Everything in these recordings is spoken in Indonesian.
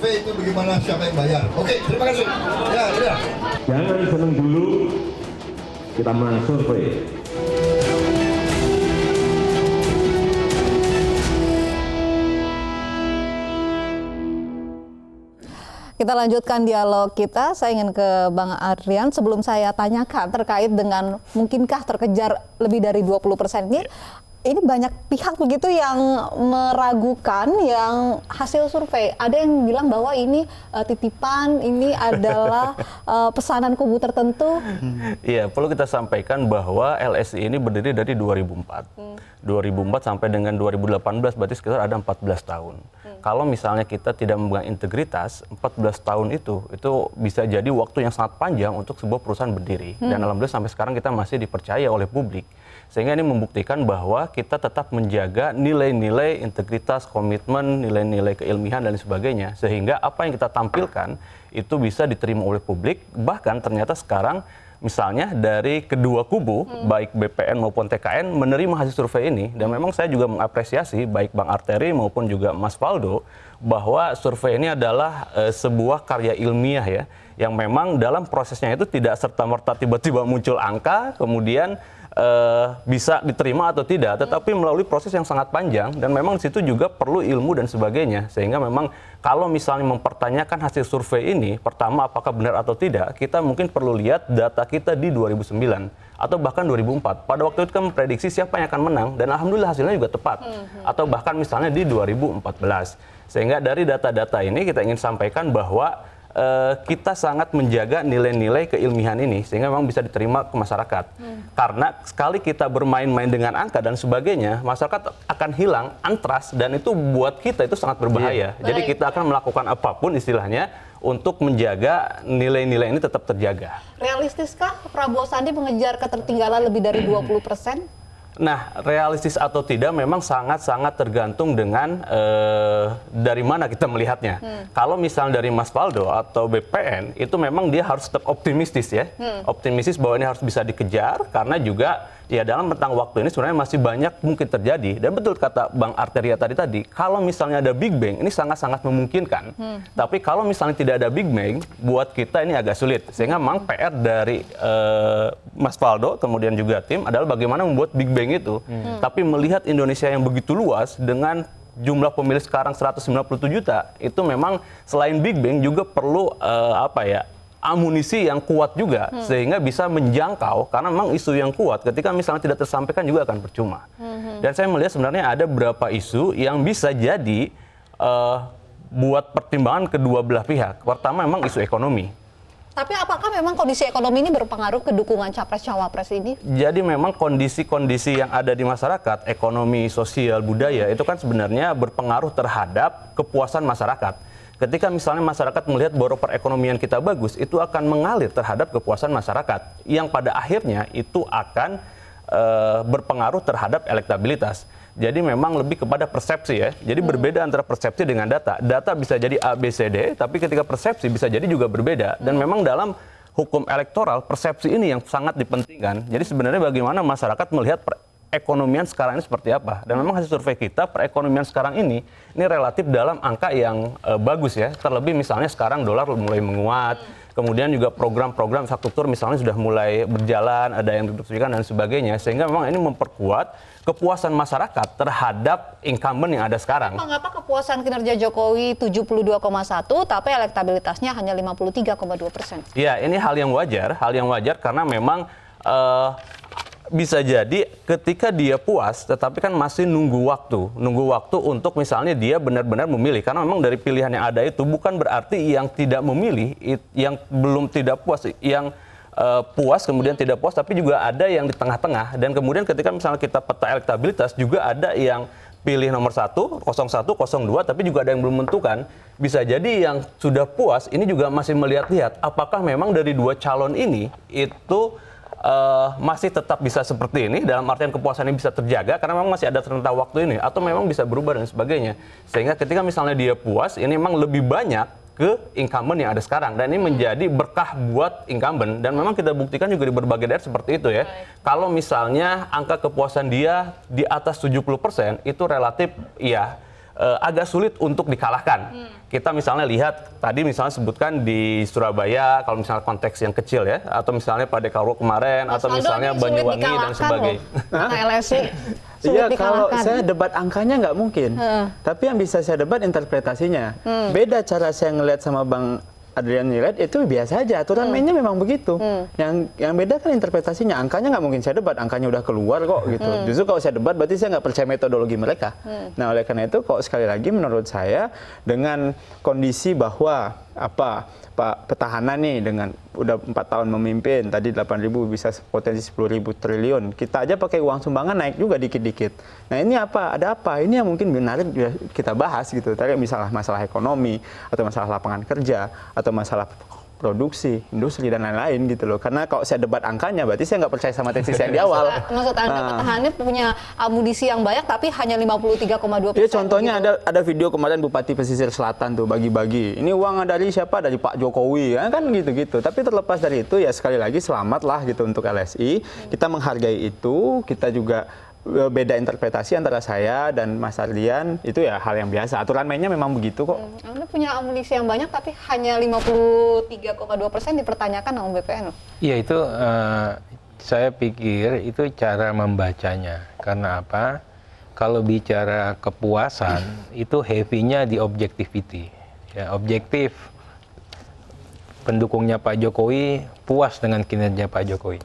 survei itu bagaimana siapa yang bayar. Oke, terima kasih. Ya, ya. Jangan seneng dulu, kita menang survei. Kita lanjutkan dialog kita. Saya ingin ke Bang Aryan. Sebelum saya tanyakan terkait dengan mungkinkah terkejar lebih dari 20 persen ini, ini banyak pihak begitu yang meragukan yang hasil survei. Ada yang bilang bahwa ini uh, titipan, ini adalah uh, pesanan kubu tertentu. Iya, perlu kita sampaikan bahwa LSI ini berdiri dari 2004. Hmm. 2004 sampai dengan 2018 berarti sekitar ada 14 tahun. Hmm. Kalau misalnya kita tidak memegang integritas, 14 tahun itu itu bisa jadi waktu yang sangat panjang untuk sebuah perusahaan berdiri. Hmm. Dan alhamdulillah sampai sekarang kita masih dipercaya oleh publik. Sehingga ini membuktikan bahwa kita tetap menjaga nilai-nilai integritas, komitmen, nilai-nilai keilmihan dan sebagainya. Sehingga apa yang kita tampilkan itu bisa diterima oleh publik. Bahkan ternyata sekarang misalnya dari kedua kubu hmm. baik BPN maupun TKN menerima hasil survei ini dan memang saya juga mengapresiasi baik Bang Arteri maupun juga Mas Faldo bahwa survei ini adalah e, sebuah karya ilmiah ya yang memang dalam prosesnya itu tidak serta merta tiba-tiba muncul angka kemudian uh, bisa diterima atau tidak, tetapi melalui proses yang sangat panjang dan memang di situ juga perlu ilmu dan sebagainya sehingga memang kalau misalnya mempertanyakan hasil survei ini, pertama apakah benar atau tidak, kita mungkin perlu lihat data kita di 2009 atau bahkan 2004. Pada waktu itu kan memprediksi siapa yang akan menang dan alhamdulillah hasilnya juga tepat. Hmm. Atau bahkan misalnya di 2014. Sehingga dari data-data ini kita ingin sampaikan bahwa Eh, kita sangat menjaga nilai-nilai keilmihan ini sehingga memang bisa diterima ke masyarakat. Hmm. Karena sekali kita bermain-main dengan angka dan sebagainya, masyarakat akan hilang antras dan itu buat kita itu sangat berbahaya. Yeah. Jadi kita akan melakukan apapun istilahnya untuk menjaga nilai-nilai ini tetap terjaga. Realistiskah Prabowo Sandi mengejar ketertinggalan lebih dari 20 persen? Nah, realistis atau tidak memang sangat-sangat tergantung dengan eh, dari mana kita melihatnya. Hmm. Kalau misalnya dari Mas Paldo atau BPN, itu memang dia harus tetap optimistis ya. Hmm. Optimistis bahwa ini harus bisa dikejar karena juga ya dalam rentang waktu ini sebenarnya masih banyak mungkin terjadi dan betul kata Bang Arteria tadi tadi kalau misalnya ada Big Bang ini sangat-sangat memungkinkan hmm. tapi kalau misalnya tidak ada Big Bang buat kita ini agak sulit sehingga memang hmm. PR dari uh, Mas Faldo kemudian juga tim adalah bagaimana membuat Big Bang itu hmm. tapi melihat Indonesia yang begitu luas dengan jumlah pemilih sekarang 197 juta itu memang selain Big Bang juga perlu uh, apa ya amunisi yang kuat juga hmm. sehingga bisa menjangkau karena memang isu yang kuat ketika misalnya tidak tersampaikan juga akan percuma. Hmm. Dan saya melihat sebenarnya ada beberapa isu yang bisa jadi uh, buat pertimbangan kedua belah pihak. Pertama memang isu ekonomi. Tapi apakah memang kondisi ekonomi ini berpengaruh ke dukungan capres-cawapres ini? Jadi memang kondisi-kondisi yang ada di masyarakat, ekonomi, sosial, budaya itu kan sebenarnya berpengaruh terhadap kepuasan masyarakat Ketika misalnya masyarakat melihat bahwa perekonomian kita bagus, itu akan mengalir terhadap kepuasan masyarakat yang pada akhirnya itu akan e, berpengaruh terhadap elektabilitas. Jadi memang lebih kepada persepsi ya. Jadi hmm. berbeda antara persepsi dengan data. Data bisa jadi A B C D, tapi ketika persepsi bisa jadi juga berbeda. Dan hmm. memang dalam hukum elektoral persepsi ini yang sangat dipentingkan. Jadi sebenarnya bagaimana masyarakat melihat perekonomian sekarang ini seperti apa? Dan memang hasil survei kita perekonomian sekarang ini ini relatif dalam angka yang uh, bagus ya. Terlebih misalnya sekarang dolar mulai menguat, kemudian juga program-program struktur misalnya sudah mulai berjalan, ada yang didiskusikan dan sebagainya, sehingga memang ini memperkuat kepuasan masyarakat terhadap incumbent yang ada sekarang. mengapa kepuasan kinerja Jokowi 72,1 tapi elektabilitasnya hanya 53,2 persen? Ya, ini hal yang wajar, hal yang wajar karena memang uh, bisa jadi ketika dia puas tetapi kan masih nunggu waktu nunggu waktu untuk misalnya dia benar-benar memilih karena memang dari pilihan yang ada itu bukan berarti yang tidak memilih yang belum tidak puas yang uh, puas kemudian tidak puas tapi juga ada yang di tengah-tengah dan kemudian ketika misalnya kita peta elektabilitas juga ada yang pilih nomor satu, 01, 02, tapi juga ada yang belum menentukan. Bisa jadi yang sudah puas ini juga masih melihat-lihat apakah memang dari dua calon ini itu uh, masih tetap bisa seperti ini dalam artian kepuasan ini bisa terjaga karena memang masih ada rentang waktu ini atau memang bisa berubah dan sebagainya sehingga ketika misalnya dia puas ini memang lebih banyak ke incumbent yang ada sekarang dan ini hmm. menjadi berkah buat incumbent dan memang kita buktikan juga di berbagai daerah seperti itu ya. Kalau misalnya angka kepuasan dia di atas 70% itu relatif ya uh, agak sulit untuk dikalahkan. Hmm. Kita misalnya lihat tadi misalnya sebutkan di Surabaya kalau misalnya konteks yang kecil ya atau misalnya pada Karo kemarin Mas atau Aldo misalnya Banyuwangi dan sebagainya. Nah, LSI. Iya, kalau saya debat angkanya nggak mungkin. Hmm. Tapi yang bisa saya debat interpretasinya. Hmm. Beda cara saya ngelihat sama Bang Adrian nilai itu biasa aja aturan hmm. mainnya memang begitu hmm. yang yang beda kan interpretasinya angkanya nggak mungkin saya debat angkanya udah keluar kok gitu hmm. justru kalau saya debat berarti saya nggak percaya metodologi mereka hmm. nah oleh karena itu kok sekali lagi menurut saya dengan kondisi bahwa apa Pak petahana nih dengan udah empat tahun memimpin tadi ribu bisa potensi ribu triliun kita aja pakai uang sumbangan naik juga dikit-dikit nah ini apa ada apa ini yang mungkin menarik kita bahas gitu tadi misalnya masalah ekonomi atau masalah lapangan kerja atau masalah produksi, industri dan lain-lain gitu loh. Karena kalau saya debat angkanya berarti saya nggak percaya sama tesis saya di awal. Maksud, Anda nah. petahana punya amunisi yang banyak tapi hanya 53,2 persen. Ya contohnya gitu. ada ada video kemarin Bupati Pesisir Selatan tuh bagi-bagi. Ini uang dari siapa? Dari Pak Jokowi ya, kan gitu-gitu. Tapi terlepas dari itu ya sekali lagi selamatlah gitu untuk LSI. Kita menghargai itu, kita juga Eh, beda interpretasi antara saya dan Mas Ardian itu ya hal yang biasa. Aturan mainnya memang begitu kok. Hmm. Anda punya amunisi yang banyak tapi hanya 53,2 persen dipertanyakan sama BPN Iya itu uh, saya pikir itu cara membacanya. Karena apa? Kalau bicara kepuasan itu heavy-nya di objectivity. Ya, objektif pendukungnya Pak Jokowi puas dengan kinerja Pak Jokowi.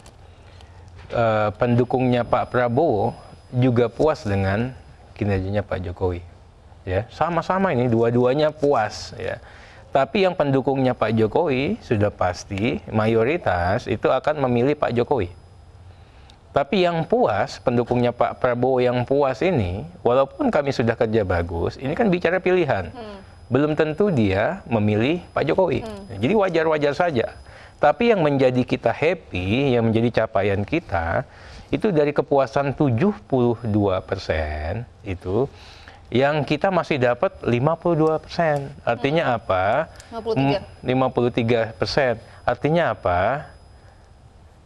Uh, pendukungnya Pak Prabowo juga puas dengan kinerjanya Pak Jokowi. Ya, sama-sama ini dua-duanya puas ya. Tapi yang pendukungnya Pak Jokowi sudah pasti mayoritas itu akan memilih Pak Jokowi. Tapi yang puas, pendukungnya Pak Prabowo yang puas ini, walaupun kami sudah kerja bagus, ini kan bicara pilihan. Hmm. Belum tentu dia memilih Pak Jokowi. Hmm. Jadi wajar-wajar saja. Tapi yang menjadi kita happy, yang menjadi capaian kita, itu dari kepuasan 72 persen itu yang kita masih dapat 52 persen. Artinya hmm. apa? 53. 53 hmm, persen. Artinya apa?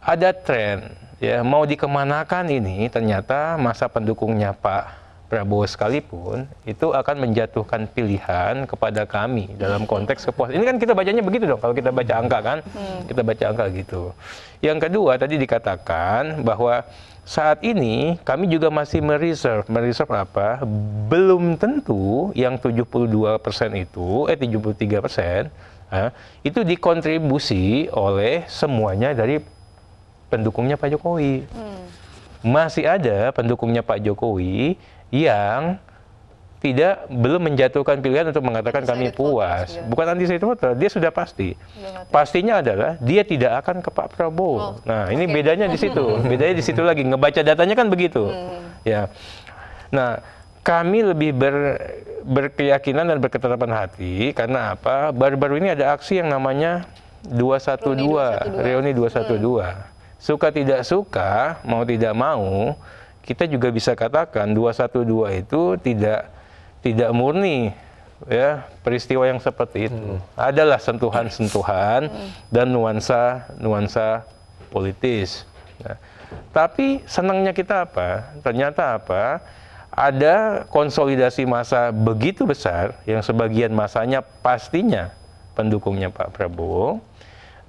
Ada tren ya mau dikemanakan ini ternyata masa pendukungnya Pak Prabowo sekalipun itu akan menjatuhkan pilihan kepada kami dalam konteks kepuasan. Ini kan kita bacanya begitu dong kalau kita baca angka kan, hmm. kita baca angka gitu. Yang kedua tadi dikatakan bahwa saat ini kami juga masih mereserve, mereserve apa? Belum tentu yang 72% itu eh 73% persen ah, itu dikontribusi oleh semuanya dari pendukungnya Pak Jokowi. Hmm. Masih ada pendukungnya Pak Jokowi yang tidak belum menjatuhkan pilihan untuk mengatakan kami puas. Iya. Bukan anti side voter, dia sudah pasti. Pastinya adalah dia tidak akan ke Pak Prabowo. Oh, nah, ini bedanya di situ. bedanya di situ lagi. Ngebaca datanya kan begitu. Hmm. Ya. Nah, kami lebih ber, berkeyakinan dan berketetapan hati karena apa? Baru-baru ini ada aksi yang namanya 212, reuni 212. Reuni 212. Hmm. Suka tidak suka, mau tidak mau, kita juga bisa katakan 212 itu tidak tidak murni ya peristiwa yang seperti itu. Hmm. Adalah sentuhan-sentuhan hmm. dan nuansa-nuansa politis. Nah, tapi senangnya kita apa? Ternyata apa? Ada konsolidasi massa begitu besar yang sebagian masanya pastinya pendukungnya Pak Prabowo.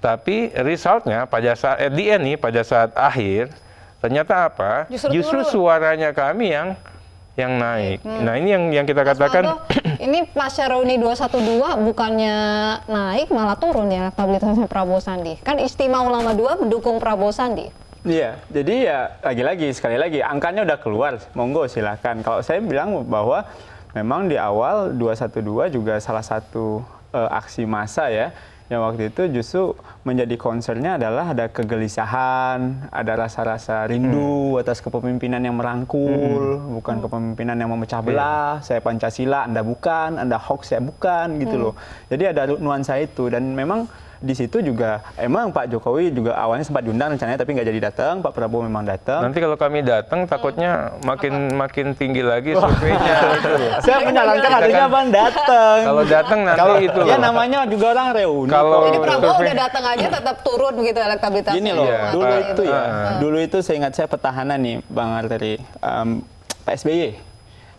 Tapi resultnya pada saat eh, di end pada saat akhir Ternyata apa? Justru, Justru suaranya kami yang yang naik. Hmm. Nah, ini yang yang kita Mas katakan ini Pasca Reuni 212 bukannya naik malah turun ya elektabilitasnya Prabowo Sandi. Kan Istimewa Ulama dua mendukung Prabowo Sandi. Iya, jadi ya lagi-lagi sekali lagi angkanya udah keluar, monggo silahkan. Kalau saya bilang bahwa memang di awal 212 juga salah satu uh, aksi massa ya yang waktu itu justru menjadi concernnya adalah ada kegelisahan, ada rasa-rasa rindu hmm. atas kepemimpinan yang merangkul, hmm. bukan hmm. kepemimpinan yang memecah iya. belah. Hmm. Saya Pancasila, Anda bukan, Anda hoax, saya bukan, gitu hmm. loh. Jadi ada nuansa itu dan memang di situ juga emang Pak Jokowi juga awalnya sempat diundang rencananya tapi nggak jadi datang. Pak Prabowo memang datang. Nanti kalau kami datang takutnya makin Apa? makin tinggi lagi surveinya. Saya menyarankan iya. artinya kan Bang datang. Kalau datang nanti kalau, itu. Ya namanya juga orang reuni. Kalau ini Prabowo udah datang aja tetap turun begitu elektabilitasnya. Gini loh, ya, dulu itu ya. Uh. Dulu itu seingat saya petahana nih Bang Arteri. Um, Pak SBY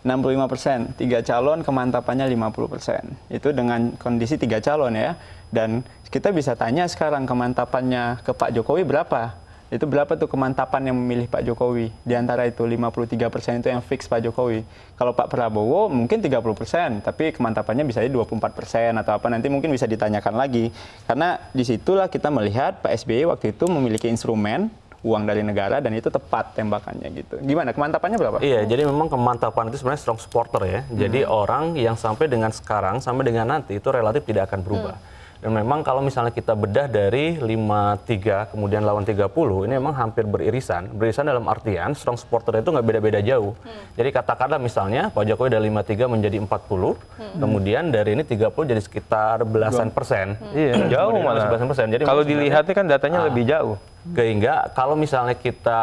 65%, persen tiga calon kemantapannya 50%. persen Itu dengan kondisi tiga calon ya. Dan kita bisa tanya sekarang kemantapannya ke Pak Jokowi berapa? Itu berapa tuh kemantapan yang memilih Pak Jokowi? Di antara itu 53% persen itu yang fix Pak Jokowi. Kalau Pak Prabowo mungkin 30%, persen tapi kemantapannya bisa jadi 24% persen atau apa nanti mungkin bisa ditanyakan lagi. Karena disitulah kita melihat Pak SBY waktu itu memiliki instrumen uang dari negara dan itu tepat tembakannya gitu. Gimana kemantapannya berapa? Iya, jadi memang kemantapan itu sebenarnya strong supporter ya. Hmm. Jadi orang yang sampai dengan sekarang sampai dengan nanti itu relatif tidak akan berubah. Hmm. Dan memang kalau misalnya kita bedah dari 53 kemudian lawan 30 ini memang hampir beririsan. Beririsan dalam artian strong supporter itu nggak beda-beda jauh. Hmm. Jadi katakanlah misalnya Pak Jokowi dari 53 menjadi 40, hmm. kemudian dari ini 30 jadi sekitar belasan persen. Hmm. Iya, jauh malah. Belasan persen. Jadi kalau dilihatnya kan datanya ah. lebih jauh. Sehingga kalau misalnya kita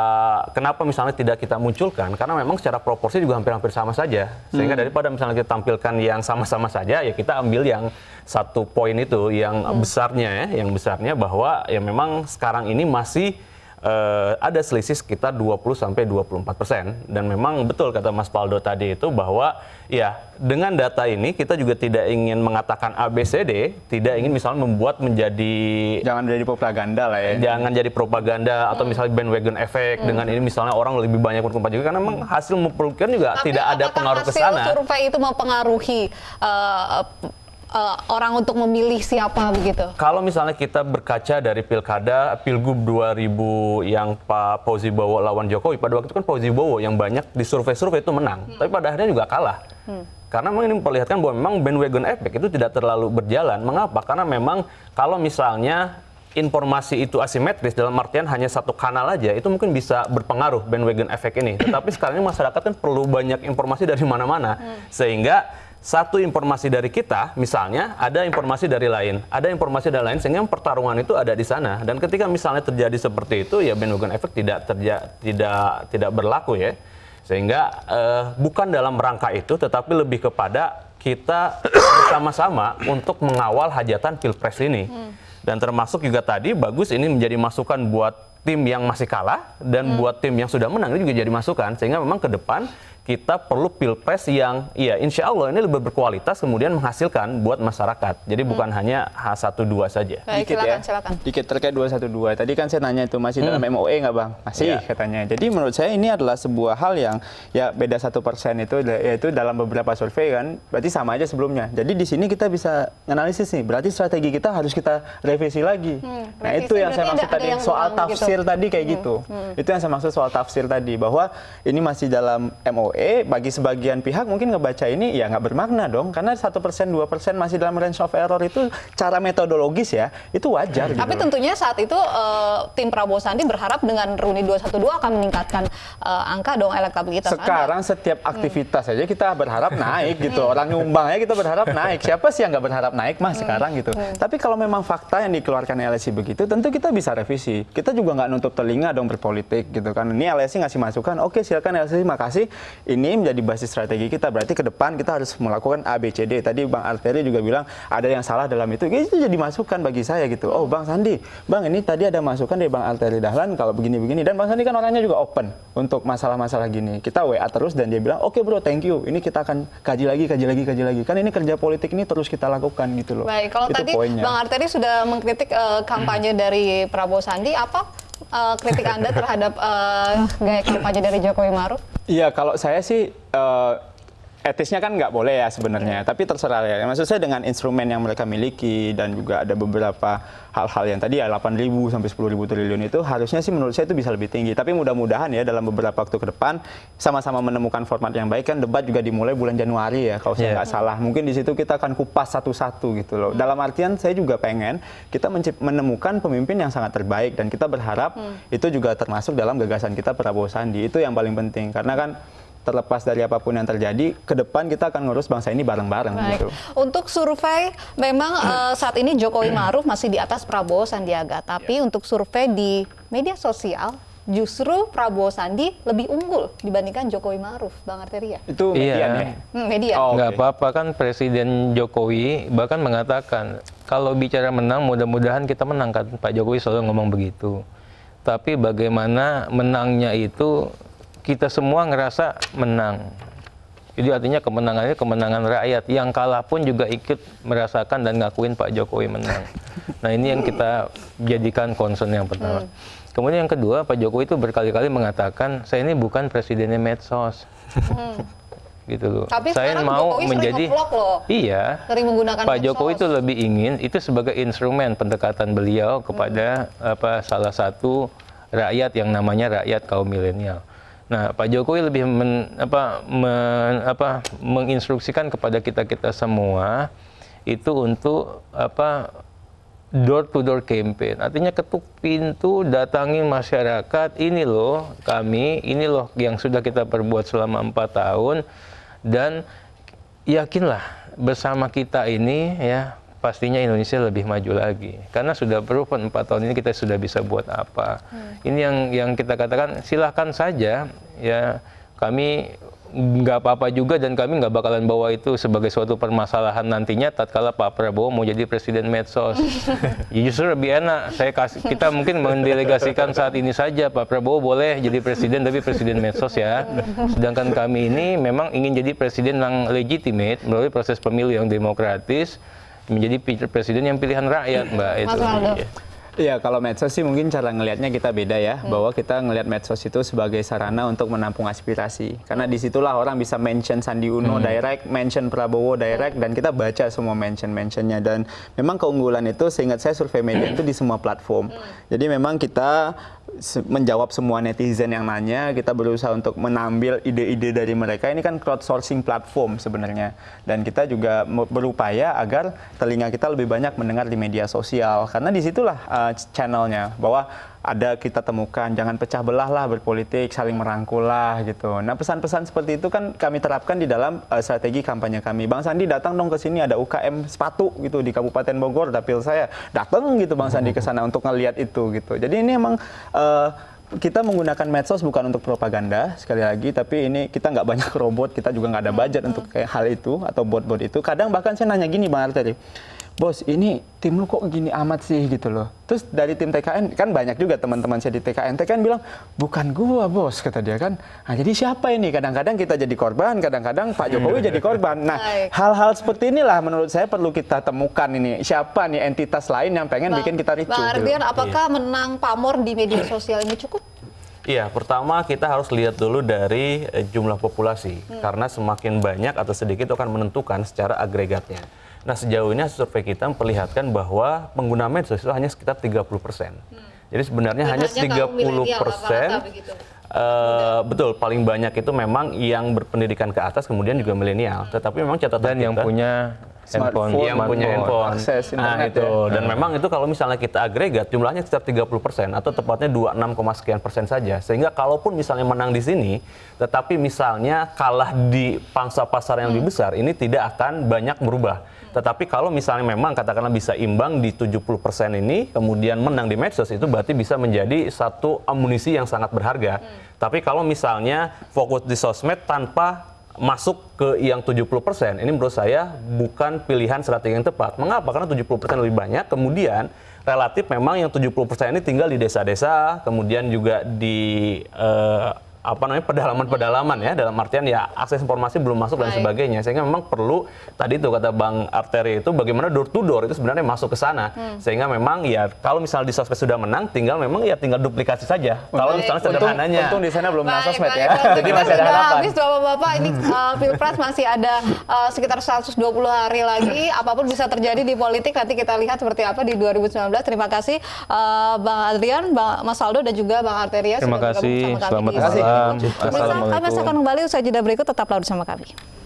kenapa misalnya tidak kita munculkan karena memang secara proporsi juga hampir-hampir sama saja. Sehingga hmm. daripada misalnya kita tampilkan yang sama-sama saja ya kita ambil yang satu poin itu yang hmm. besarnya ya, yang besarnya bahwa ya memang sekarang ini masih uh, ada selisih sekitar 20 sampai 24 persen dan memang betul kata Mas Paldo tadi itu bahwa ya dengan data ini kita juga tidak ingin mengatakan ABCD, tidak ingin misalnya membuat menjadi jangan jadi propaganda lah ya. Jangan jadi propaganda hmm. atau misalnya bandwagon effect hmm. dengan ini misalnya orang lebih banyak berkumpul juga karena memang hasil memperlukan juga Tapi tidak ada pengaruh ke sana. survei itu mempengaruhi uh, uh, orang untuk memilih siapa begitu? Kalau misalnya kita berkaca dari pilkada pilgub 2000 yang Pak Fauzi Bowo lawan Jokowi, pada waktu itu kan Fauzi Bowo yang banyak di survei-survei itu menang, hmm. tapi pada akhirnya juga kalah. Hmm. Karena ini memperlihatkan bahwa memang bandwagon efek itu tidak terlalu berjalan. Mengapa? Karena memang kalau misalnya informasi itu asimetris dalam artian hanya satu kanal aja itu mungkin bisa berpengaruh bandwagon efek ini. Tetapi sekarang ini masyarakat kan perlu banyak informasi dari mana-mana hmm. sehingga satu informasi dari kita, misalnya ada informasi dari lain, ada informasi dari lain, sehingga pertarungan itu ada di sana. Dan ketika misalnya terjadi seperti itu, ya bandwagon efek tidak terja, tidak tidak berlaku ya. Sehingga eh, bukan dalam rangka itu, tetapi lebih kepada kita bersama-sama untuk mengawal hajatan pilpres ini. Hmm. Dan termasuk juga tadi bagus ini menjadi masukan buat tim yang masih kalah dan hmm. buat tim yang sudah menang ini juga jadi masukan sehingga memang ke depan kita perlu pilpres yang ya insya Allah ini lebih berkualitas kemudian menghasilkan buat masyarakat. Jadi hmm. bukan hanya H12 saja. Baik, Dikit silakan, ya. Silakan. Dikit terkait 212. Tadi kan saya nanya itu masih hmm. dalam MOE nggak Bang? Masih ya. katanya. Jadi menurut saya ini adalah sebuah hal yang ya beda satu persen itu yaitu dalam beberapa survei kan berarti sama aja sebelumnya. Jadi di sini kita bisa analisis nih. Berarti strategi kita harus kita revisi lagi. Hmm, nah, revisi nah itu yang saya maksud tadi soal gitu. tafsir gitu. tadi kayak hmm. gitu. Hmm. Itu yang saya maksud soal tafsir tadi bahwa ini masih dalam MOE eh bagi sebagian pihak mungkin ngebaca ini ya nggak bermakna dong karena satu persen dua persen masih dalam range of error itu cara metodologis ya itu wajar. Tapi Gitu Tapi tentunya saat itu uh, tim Prabowo Sandi berharap dengan Runi 212 akan meningkatkan uh, angka dong elektabilitas. Sekarang anda. setiap hmm. aktivitas hmm. aja kita berharap naik gitu orang nyumbang ya kita berharap naik siapa sih yang nggak berharap naik mas hmm. sekarang gitu. Hmm. Tapi kalau memang fakta yang dikeluarkan LSI begitu tentu kita bisa revisi. Kita juga nggak nutup telinga dong berpolitik gitu kan. Ini LSI ngasih masukan, oke silakan LSI makasih ini menjadi basis strategi kita. Berarti ke depan kita harus melakukan ABCD. Tadi Bang Arteri juga bilang ada yang salah dalam itu. Itu jadi masukan bagi saya gitu. Oh Bang Sandi, Bang ini tadi ada masukan dari Bang Arteri Dahlan kalau begini-begini. Dan Bang Sandi kan orangnya juga open untuk masalah-masalah gini. Kita WA terus dan dia bilang, oke okay, bro, thank you. Ini kita akan kaji lagi, kaji lagi, kaji lagi. Kan ini kerja politik ini terus kita lakukan gitu loh. Baik, kalau itu tadi poinnya. Bang Arteri sudah mengkritik uh, kampanye dari Prabowo Sandi, apa uh, kritik Anda terhadap uh, gaya kampanye dari Jokowi Maruf? Iya, kalau saya sih uh, etisnya kan nggak boleh ya sebenarnya, iya. tapi terserah ya. Maksud saya dengan instrumen yang mereka miliki dan juga ada beberapa hal-hal yang tadi ya 8.000 sampai 10.000 triliun itu harusnya sih menurut saya itu bisa lebih tinggi. Tapi mudah-mudahan ya dalam beberapa waktu ke depan sama-sama menemukan format yang baik kan debat juga dimulai bulan Januari ya kalau saya iya. nggak salah. Mungkin di situ kita akan kupas satu-satu gitu loh. Dalam artian saya juga pengen kita menemukan pemimpin yang sangat terbaik dan kita berharap hmm. itu juga termasuk dalam gagasan kita Prabowo Sandi. Itu yang paling penting karena kan terlepas dari apapun yang terjadi, ke depan kita akan ngurus bangsa ini bareng-bareng. Gitu. Untuk survei, memang uh, saat ini Jokowi Maruf masih di atas Prabowo Sandiaga, tapi yeah. untuk survei di media sosial justru Prabowo Sandi lebih unggul dibandingkan Jokowi Maruf, Bang Arteria. Itu iya. media, iya. Hmm, oh, Nggak apa-apa kan Presiden Jokowi bahkan mengatakan kalau bicara menang mudah-mudahan kita menang kan Pak Jokowi selalu ngomong begitu. Tapi bagaimana menangnya itu kita semua ngerasa menang. Jadi artinya kemenangannya kemenangan rakyat. Yang kalah pun juga ikut merasakan dan ngakuin Pak Jokowi menang. Nah ini yang kita jadikan concern yang pertama. Hmm. Kemudian yang kedua, Pak Jokowi itu berkali-kali mengatakan, saya ini bukan presidennya medsos. Hmm. gitu loh. Tapi saya mau Jokowi menjadi loh. Iya. menggunakan Pak medsos. Jokowi itu lebih ingin itu sebagai instrumen pendekatan beliau kepada hmm. apa salah satu rakyat yang namanya rakyat kaum milenial. Nah, Pak Jokowi lebih men, apa, men, apa, menginstruksikan kepada kita kita semua itu untuk apa door to door campaign. Artinya ketuk pintu, datangin masyarakat. Ini loh kami, ini loh yang sudah kita perbuat selama empat tahun dan yakinlah bersama kita ini ya pastinya Indonesia lebih maju lagi karena sudah proven empat tahun ini kita sudah bisa buat apa hmm. ini yang yang kita katakan silahkan saja ya kami nggak apa-apa juga dan kami nggak bakalan bawa itu sebagai suatu permasalahan nantinya tatkala Pak Prabowo mau jadi presiden medsos ya, justru lebih enak saya kasih kita mungkin mendelegasikan saat ini saja Pak Prabowo boleh jadi presiden tapi presiden medsos ya sedangkan kami ini memang ingin jadi presiden yang legitimate melalui proses pemilu yang demokratis menjadi presiden yang pilihan rakyat mbak itu. Iya. iya, kalau medsos sih mungkin cara ngelihatnya kita beda ya, hmm. bahwa kita ngelihat medsos itu sebagai sarana untuk menampung aspirasi. Karena disitulah orang bisa mention Sandi Uno hmm. direct, mention Prabowo direct, dan kita baca semua mention-mentionnya. Dan memang keunggulan itu, seingat saya survei media itu di semua platform. Hmm. Jadi memang kita menjawab semua netizen yang nanya, kita berusaha untuk menambil ide-ide dari mereka. Ini kan crowdsourcing platform sebenarnya. Dan kita juga berupaya agar telinga kita lebih banyak mendengar di media sosial. Karena disitulah uh, channelnya. Bahwa ada kita temukan jangan pecah belah lah berpolitik saling merangkul lah gitu. Nah pesan-pesan seperti itu kan kami terapkan di dalam uh, strategi kampanye kami. Bang Sandi datang dong ke sini ada UKM sepatu gitu di Kabupaten Bogor dapil saya datang gitu Bang Sandi ke sana untuk ngelihat itu gitu. Jadi ini emang uh, kita menggunakan medsos bukan untuk propaganda sekali lagi tapi ini kita nggak banyak robot kita juga nggak ada budget hmm. untuk hmm. hal itu atau bot-bot itu kadang bahkan saya nanya gini bang Arteri bos ini tim lu kok gini amat sih gitu loh terus dari tim TKN kan banyak juga teman-teman saya di TKN TKN bilang bukan gua bos kata dia kan nah jadi siapa ini kadang-kadang kita jadi korban kadang-kadang Pak iya. Jokowi jadi korban nah hal-hal seperti inilah menurut saya perlu kita temukan ini siapa nih entitas lain yang pengen bikin kita ricu Bang gitu Ardian apakah iya. menang pamor di media sosial ini cukup Iya, pertama kita harus lihat dulu dari eh, jumlah populasi, hmm. karena semakin banyak atau sedikit itu akan menentukan secara agregatnya. Nah sejauh ini survei kita memperlihatkan bahwa pengguna medsos itu hanya sekitar 30 persen. Hmm. Jadi sebenarnya hanya hanya 30 persen. Uh, betul paling banyak itu memang yang berpendidikan ke atas kemudian juga hmm. milenial hmm. tetapi memang catatan dan kita, yang punya handphone yang smartphone, punya handphone akses nah, itu ya. dan hmm. memang itu kalau misalnya kita agregat jumlahnya sekitar 30 persen atau tepatnya 26, sekian persen saja sehingga kalaupun misalnya menang di sini tetapi misalnya kalah di pangsa pasar yang lebih besar ini tidak akan banyak berubah tetapi kalau misalnya memang katakanlah bisa imbang di 70% ini kemudian menang di matches itu berarti bisa menjadi satu amunisi yang sangat berharga. Hmm. Tapi kalau misalnya fokus di sosmed tanpa masuk ke yang 70%, ini menurut saya bukan pilihan strategi yang tepat. Mengapa? Karena 70% lebih banyak, kemudian relatif memang yang 70% ini tinggal di desa-desa, kemudian juga di eh, apa namanya pedalaman-pedalaman ya dalam artian ya akses informasi belum masuk Baik. dan sebagainya sehingga memang perlu tadi itu kata Bang Arteri itu bagaimana door to door itu sebenarnya masuk ke sana hmm. sehingga memang ya kalau misalnya di sosmed sudah menang tinggal memang ya tinggal duplikasi saja kalau misalnya sederhananya untung, untung di sana belum masuk sosmed ya jadi masih ada harapan habis bapak-bapak ini uh, pilpres masih ada uh, sekitar 120 hari lagi apapun bisa terjadi di politik nanti kita lihat seperti apa di 2019 terima kasih uh, Bang Adrian Bang Mas Aldo dan juga Bang Arteria terima kasih selamat datang malam. Assalamualaikum. Kami akan kembali usai jeda berikut tetaplah bersama kami.